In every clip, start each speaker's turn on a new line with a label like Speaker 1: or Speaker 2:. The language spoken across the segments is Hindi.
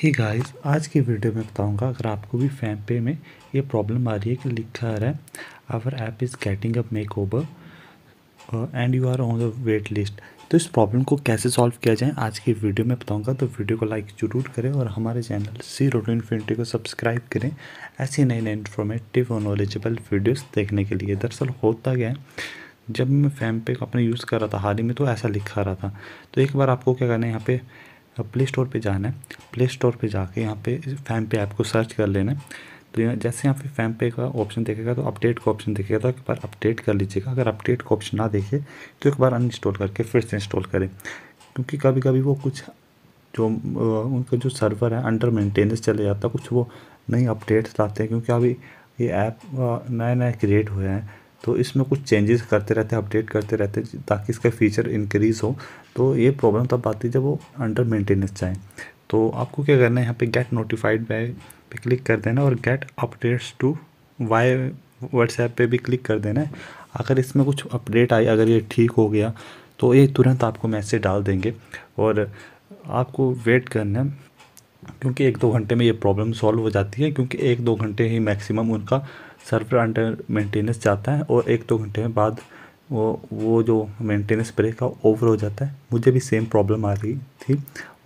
Speaker 1: ही hey गाइस आज की वीडियो में बताऊंगा अगर आपको भी फैम पे में ये प्रॉब्लम आ रही है कि लिखा आ रहा है our app is getting a makeover and you are on the wait list तो इस प्रॉब्लम को कैसे सॉल्व किया जाए आज की वीडियो में बताऊंगा तो वीडियो को लाइक ज़रूर करें और हमारे चैनल सी रोड इन्फिनिटी को सब्सक्राइब करें ऐसे नए नए इन्फॉर्मेटिव और नॉलेजेबल वीडियोज़ देखने के लिए दरअसल होता गया है जब मैं फैम पे को अपने यूज़ कर रहा था हाल ही में तो ऐसा लिखा रहा था तो एक बार आपको क्या करना है यहाँ पे प्ले स्टोर पर जाना है प्ले स्टोर पर जाके यहाँ पे फैम पे ऐप को सर्च कर लेना है तो जैसे यहाँ पे फैम पे का ऑप्शन देखेगा तो अपडेट का ऑप्शन देखेगा तो एक बार अपडेट कर लीजिएगा अगर अपडेट का ऑप्शन ना देखे तो एक बार अनइंस्टॉल करके फिर से इंस्टॉल करें क्योंकि कभी कभी वो कुछ जो उनका जो सर्वर है अंडर मेंटेनेंस चले जाता है कुछ वो नई अपडेट्स लाते हैं क्योंकि अभी ये ऐप नए नए क्रिएट हुए हैं तो इसमें कुछ चेंजेस करते रहते हैं अपडेट करते रहते हैं ताकि इसका फीचर इंक्रीज़ हो तो ये प्रॉब्लम तब आती है जब वो अंडर मेंटेनेंस जाए तो आपको क्या करना है यहाँ पे गेट नोटिफाइड बाय पे क्लिक कर देना और गेट अपडेट्स टू वाई व्हाट्सएप पे भी क्लिक कर देना है अगर इसमें कुछ अपडेट आई अगर ये ठीक हो गया तो ये तुरंत आपको मैसेज डाल देंगे और आपको वेट करना है क्योंकि एक दो घंटे में ये प्रॉब्लम सॉल्व हो जाती है क्योंकि एक दो घंटे ही मैक्सिमम उनका सर्वर अंडर मेंटेनेंस जाता है और एक दो घंटे में बाद वो वो जो मेंटेनेंस ब्रेक है ओवर हो जाता है मुझे भी सेम प्रॉब्लम आ रही थी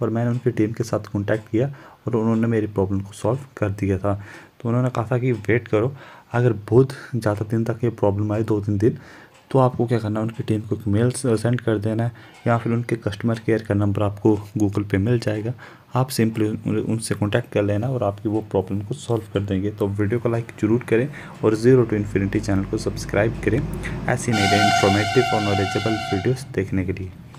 Speaker 1: और मैंने उनकी टीम के साथ कॉन्टैक्ट किया और उन्होंने मेरी प्रॉब्लम को सॉल्व कर दिया था तो उन्होंने कहा था कि वेट करो अगर बहुत ज़्यादा दिन तक ये प्रॉब्लम आई दो तीन दिन तो आपको क्या करना है उनकी टीम को एक मेल सेंड कर देना है या फिर उनके कस्टमर केयर का नंबर आपको गूगल पे मिल जाएगा आप सिंपली उनसे कॉन्टैक्ट कर लेना और आपकी वो प्रॉब्लम को सॉल्व कर देंगे तो वीडियो को लाइक जरूर करें और ज़ीरो टू इन्फिनिटी चैनल को सब्सक्राइब करें ऐसी नई नई इन्फॉर्मेटिव और नॉलेजेबल वीडियोज़ देखने के लिए